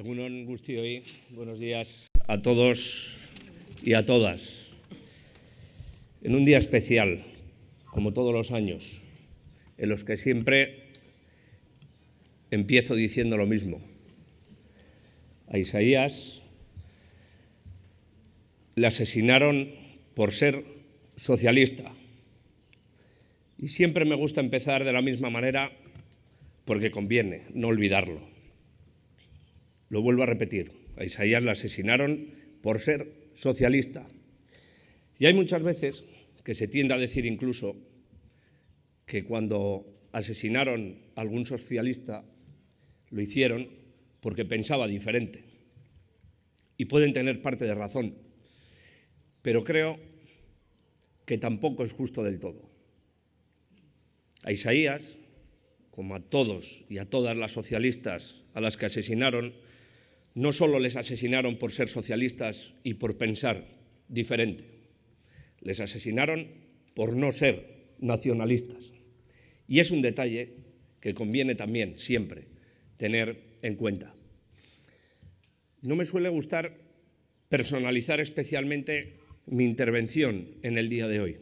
gusto hoy, buenos días a todos y a todas. En un día especial, como todos los años, en los que siempre empiezo diciendo lo mismo. A Isaías le asesinaron por ser socialista. Y siempre me gusta empezar de la misma manera porque conviene no olvidarlo. Lo vuelvo a repetir, a Isaías la asesinaron por ser socialista. Y hay muchas veces que se tiende a decir incluso que cuando asesinaron a algún socialista lo hicieron porque pensaba diferente. Y pueden tener parte de razón, pero creo que tampoco es justo del todo. A Isaías, como a todos y a todas las socialistas a las que asesinaron, no solo les asesinaron por ser socialistas y por pensar diferente, les asesinaron por no ser nacionalistas. Y es un detalle que conviene también siempre tener en cuenta. No me suele gustar personalizar especialmente mi intervención en el día de hoy.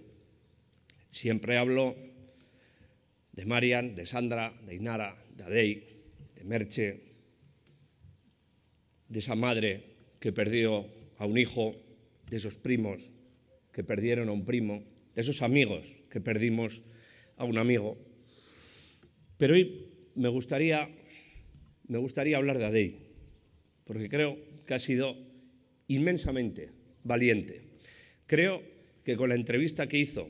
Siempre hablo de Marian, de Sandra, de Inara, de Adey, de Merche, de esa madre que perdió a un hijo, de esos primos que perdieron a un primo, de esos amigos que perdimos a un amigo. Pero hoy me gustaría, hablar de Adey, porque creo que ha sido inmensamente valiente. Creo que con la entrevista que hizo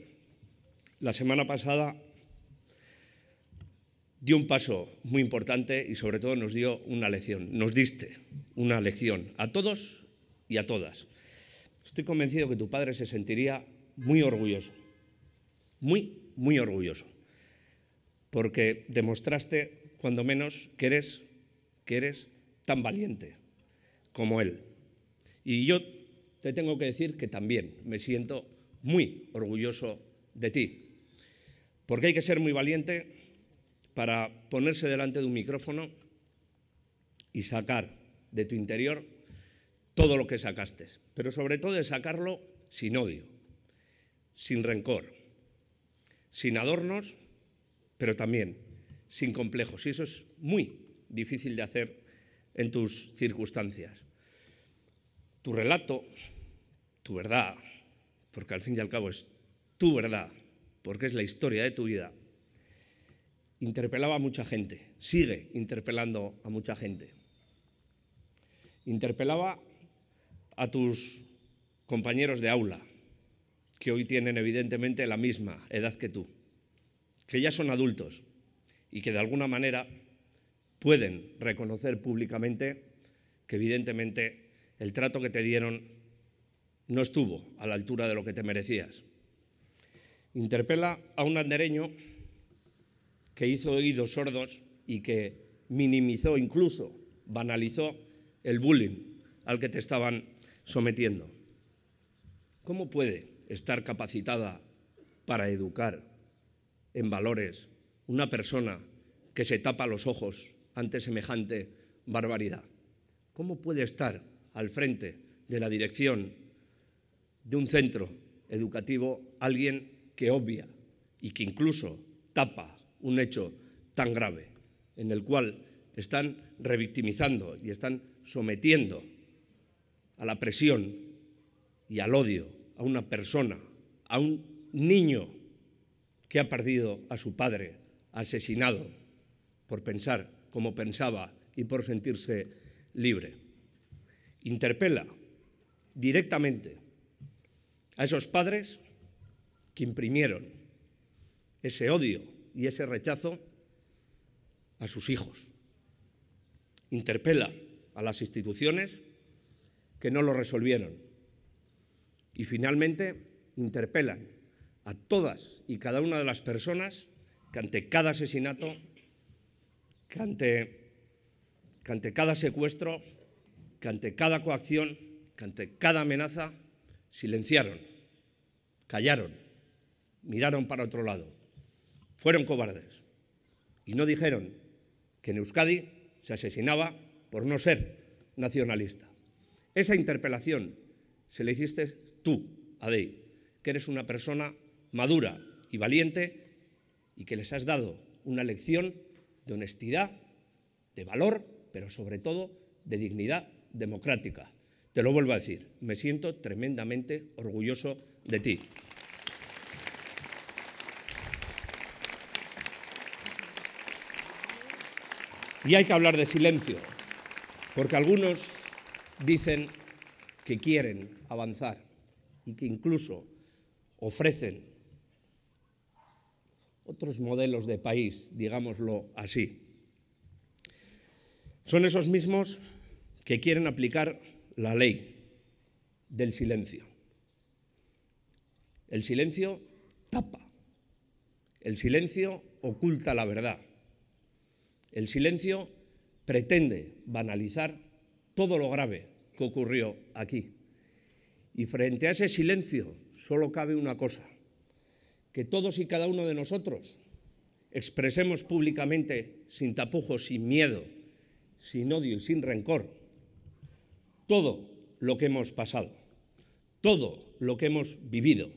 la semana pasada dio un paso muy importante y sobre todo nos dio una lección, nos diste una lección a todos y a todas. Estoy convencido que tu padre se sentiría muy orgulloso, muy, muy orgulloso, porque demostraste, cuando menos, que eres, que eres tan valiente como él. Y yo te tengo que decir que también me siento muy orgulloso de ti, porque hay que ser muy valiente para ponerse delante de un micrófono y sacar de tu interior todo lo que sacaste, pero sobre todo de sacarlo sin odio, sin rencor, sin adornos, pero también sin complejos. Y eso es muy difícil de hacer en tus circunstancias. Tu relato, tu verdad, porque al fin y al cabo es tu verdad, porque es la historia de tu vida, interpelaba a mucha gente, sigue interpelando a mucha gente. Interpelaba a tus compañeros de aula, que hoy tienen evidentemente la misma edad que tú, que ya son adultos y que de alguna manera pueden reconocer públicamente que evidentemente el trato que te dieron no estuvo a la altura de lo que te merecías. Interpela a un andereño que hizo oídos sordos y que minimizó, incluso banalizó el bullying al que te estaban sometiendo. ¿Cómo puede estar capacitada para educar en valores una persona que se tapa los ojos ante semejante barbaridad? ¿Cómo puede estar al frente de la dirección de un centro educativo alguien que obvia y que incluso tapa un hecho tan grave, en el cual están revictimizando y están sometiendo a la presión y al odio a una persona, a un niño que ha perdido a su padre, asesinado por pensar como pensaba y por sentirse libre. Interpela directamente a esos padres que imprimieron ese odio y ese rechazo a sus hijos. Interpela a las instituciones que no lo resolvieron. Y finalmente interpelan a todas y cada una de las personas que ante cada asesinato, que ante, cada secuestro, que ante cada coacción, que ante cada amenaza, silenciaron, callaron, miraron para otro lado fueron cobardes y no dijeron que en Euskadi se asesinaba por no ser nacionalista. Esa interpelación se la hiciste tú, Adey, que eres una persona madura y valiente y que les has dado una lección de honestidad, de valor, pero sobre todo de dignidad democrática. Te lo vuelvo a decir, me siento tremendamente orgulloso de ti. Y hay que hablar de silencio, porque algunos dicen que quieren avanzar y que incluso ofrecen otros modelos de país, digámoslo así. Son esos mismos que quieren aplicar la ley del silencio. El silencio tapa, el silencio oculta la verdad, el silencio pretende banalizar todo lo grave que ocurrió aquí. Y frente a ese silencio solo cabe una cosa, que todos y cada uno de nosotros expresemos públicamente, sin tapujos, sin miedo, sin odio y sin rencor, todo lo que hemos pasado, todo lo que hemos vivido,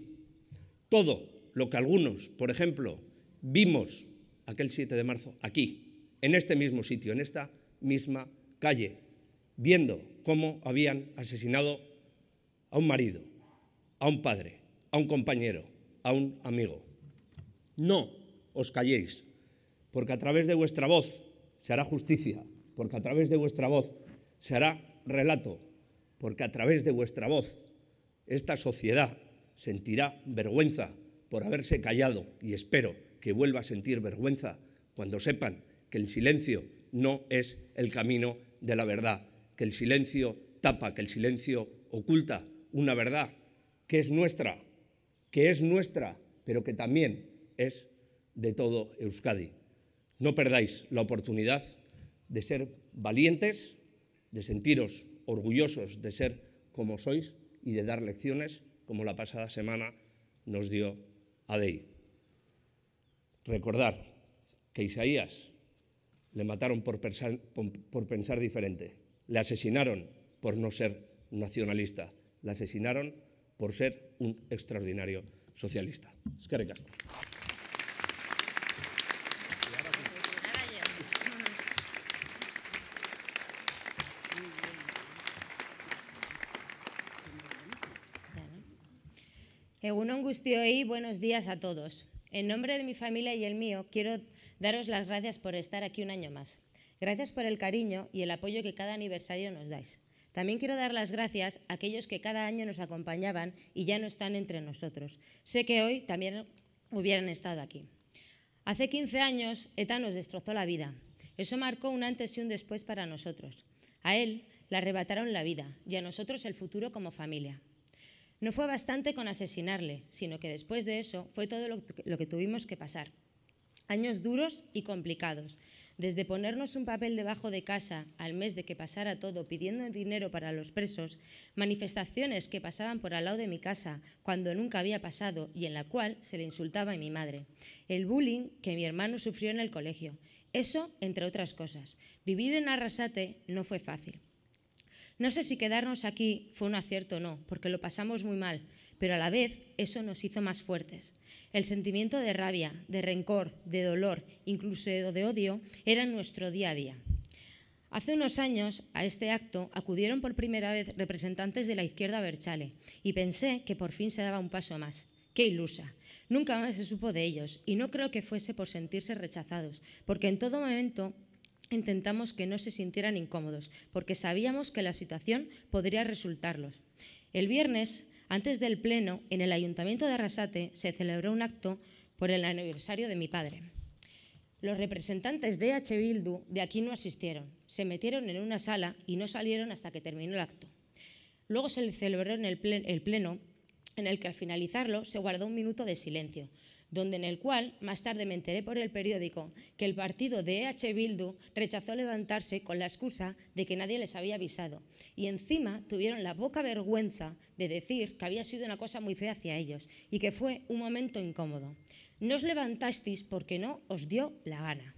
todo lo que algunos, por ejemplo, vimos aquel 7 de marzo aquí, en este mismo sitio, en esta misma calle, viendo cómo habían asesinado a un marido, a un padre, a un compañero, a un amigo. No os calléis, porque a través de vuestra voz se hará justicia, porque a través de vuestra voz se hará relato, porque a través de vuestra voz esta sociedad sentirá vergüenza por haberse callado y espero que vuelva a sentir vergüenza cuando sepan que el silencio no es el camino de la verdad, que el silencio tapa, que el silencio oculta una verdad que es nuestra, que es nuestra, pero que también es de todo Euskadi. No perdáis la oportunidad de ser valientes, de sentiros orgullosos de ser como sois y de dar lecciones como la pasada semana nos dio Adey. Recordar que Isaías le mataron por pensar, diferente, le asesinaron por no ser nacionalista, le asesinaron por ser un extraordinario socialista. Es que buenos días a todos. En nombre de mi familia y el mío, quiero daros las gracias por estar aquí un año más. Gracias por el cariño y el apoyo que cada aniversario nos dais. También quiero dar las gracias a aquellos que cada año nos acompañaban y ya no están entre nosotros. Sé que hoy también hubieran estado aquí. Hace 15 años, ETA nos destrozó la vida. Eso marcó un antes y un después para nosotros. A él le arrebataron la vida y a nosotros el futuro como familia. No fue bastante con asesinarle, sino que después de eso fue todo lo, que tuvimos que pasar. Años duros y complicados, desde ponernos un papel debajo de casa al mes de que pasara todo pidiendo dinero para los presos, manifestaciones que pasaban por al lado de mi casa cuando nunca había pasado y en la cual se le insultaba a mi madre, el bullying que mi hermano sufrió en el colegio. Eso, entre otras cosas. Vivir en Arrasate no fue fácil. No sé si quedarnos aquí fue un acierto o no, porque lo pasamos muy mal, pero a la vez eso nos hizo más fuertes. El sentimiento de rabia, de rencor, de dolor, incluso de odio, era nuestro día a día. Hace unos años a este acto acudieron por primera vez representantes de la izquierda Berchale y pensé que por fin se daba un paso más. ¡Qué ilusa! Nunca más se supo de ellos y no creo que fuese por sentirse rechazados, porque en todo momento intentamos que no se sintieran incómodos, porque sabíamos que la situación podría resultarlos. El viernes, antes del Pleno, en el Ayuntamiento de Arrasate se celebró un acto por el aniversario de mi padre. Los representantes de H. Bildu de aquí no asistieron, se metieron en una sala y no salieron hasta que terminó el acto. Luego se celebró en el pleno, el pleno en el que al finalizarlo se guardó un minuto de silencio, donde en el cual más tarde me enteré por el periódico que el partido de EH Bildu rechazó levantarse con la excusa de que nadie les había avisado y encima tuvieron la poca vergüenza de decir que había sido una cosa muy fea hacia ellos y que fue un momento incómodo. No os levantasteis porque no os dio la gana.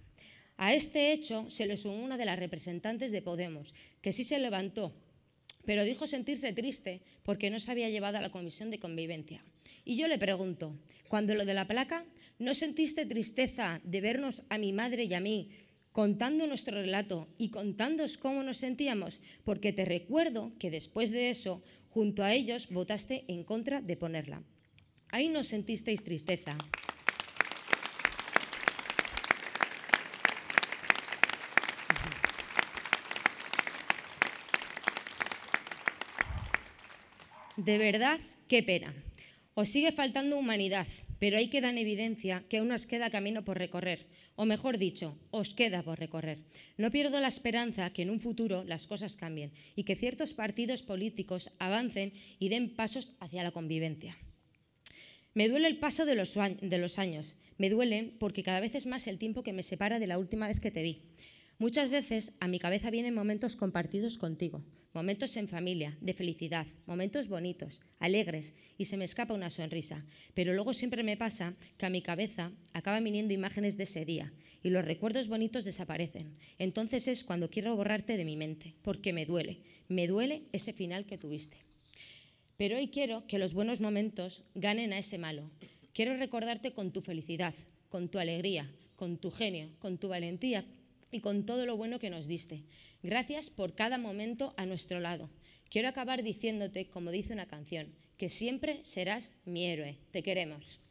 A este hecho se le sumó una de las representantes de Podemos, que sí se levantó pero dijo sentirse triste porque no se había llevado a la comisión de convivencia. Y yo le pregunto, cuando lo de la placa, ¿no sentiste tristeza de vernos a mi madre y a mí contando nuestro relato y contándos cómo nos sentíamos? Porque te recuerdo que después de eso, junto a ellos, votaste en contra de ponerla. Ahí no sentisteis tristeza. de verdad, qué pena. Os sigue faltando humanidad, pero ahí que en evidencia que aún os queda camino por recorrer, o mejor dicho, os queda por recorrer. No pierdo la esperanza que en un futuro las cosas cambien y que ciertos partidos políticos avancen y den pasos hacia la convivencia. Me duele el paso de los, de los años, me duelen porque cada vez es más el tiempo que me separa de la última vez que te vi. Muchas veces a mi cabeza vienen momentos compartidos contigo, momentos en familia, de felicidad, momentos bonitos, alegres, y se me escapa una sonrisa. Pero luego siempre me pasa que a mi cabeza acaban viniendo imágenes de ese día y los recuerdos bonitos desaparecen. Entonces es cuando quiero borrarte de mi mente, porque me duele, me duele ese final que tuviste. Pero hoy quiero que los buenos momentos ganen a ese malo. Quiero recordarte con tu felicidad, con tu alegría, con tu genio, con tu valentía, y con todo lo bueno que nos diste. Gracias por cada momento a nuestro lado. Quiero acabar diciéndote, como dice una canción, que siempre serás mi héroe. Te queremos.